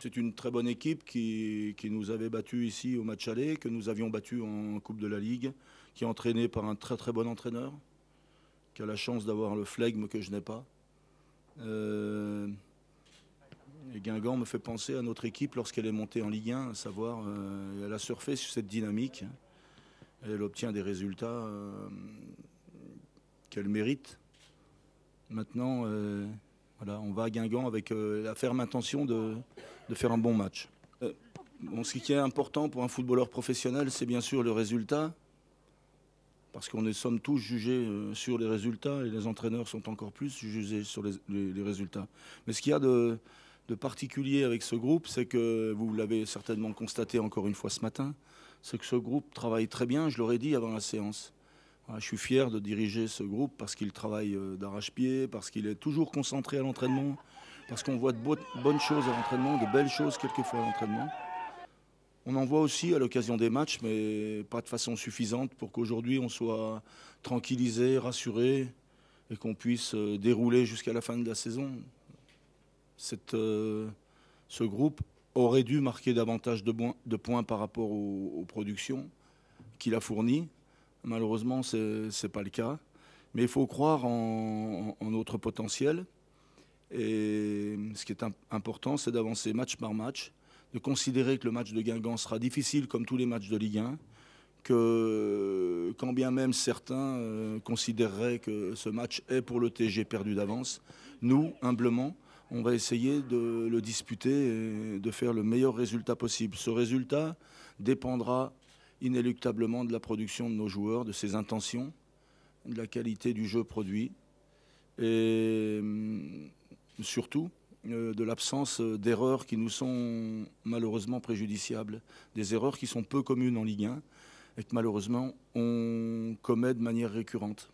C'est une très bonne équipe qui, nous avait battu ici au match aller, que nous avions battu en Coupe de la Ligue, qui est entraînée par un très très bon entraîneur, qui a la chance d'avoir le flegme que je n'ai pas. Euh, et Guingamp me fait penser à notre équipe lorsqu'elle est montée en Ligue 1, à savoir, euh, elle a surfé sur cette dynamique. Elle obtient des résultats euh, qu'elle mérite. Maintenant, voilà, on va à Guingamp avec la ferme intention de, de faire un bon match. Euh, ce qui est important pour un footballeur professionnel, c'est bien sûr le résultat, parce qu'on est sommes tous jugés euh, sur les résultats, et les entraîneurs sont encore plus jugés sur les, résultats. Mais ce qu'il y a de, particulier avec ce groupe, c'est que, vous l'avez certainement constaté encore une fois ce matin, c'est que ce groupe travaille très bien, je l'aurais dit avant la séance. je suis fier de diriger ce groupe parce qu'il travaille euh, d'arrache-pied, parce qu'il est toujours concentré à l'entraînement, parce qu'on voit de bonnes choses à l'entraînement, de belles choses quelquefois à l'entraînement. On en voit aussi à l'occasion des matchs, mais pas de façon suffisante pour qu'aujourd'hui on soit tranquillisé, rassuré et qu'on puisse euh, dérouler jusqu'à la fin de la saison. Euh, ce groupe aurait dû marquer davantage de, points, par rapport aux, productions qu'il a fournies. Malheureusement, ce n'est pas le cas. Mais il faut croire en notre potentiel. Et ce qui est important, c'est d'avancer match par match, de considérer que le match de Guingamp sera difficile comme tous les matchs de Ligue 1, que quand bien même certains euh, considéreraient que ce match est pour le TG perdu d'avance, nous, humblement, on va essayer de le disputer et de faire le meilleur résultat possible. Ce résultat dépendra inéluctablement de la production de nos joueurs, de ses intentions, de la qualité du jeu produit. Et hum, surtout euh, de l'absence euh, d'erreurs qui nous sont malheureusement préjudiciables, des erreurs qui sont peu communes en Ligue 1 et que malheureusement on commet de manière récurrente.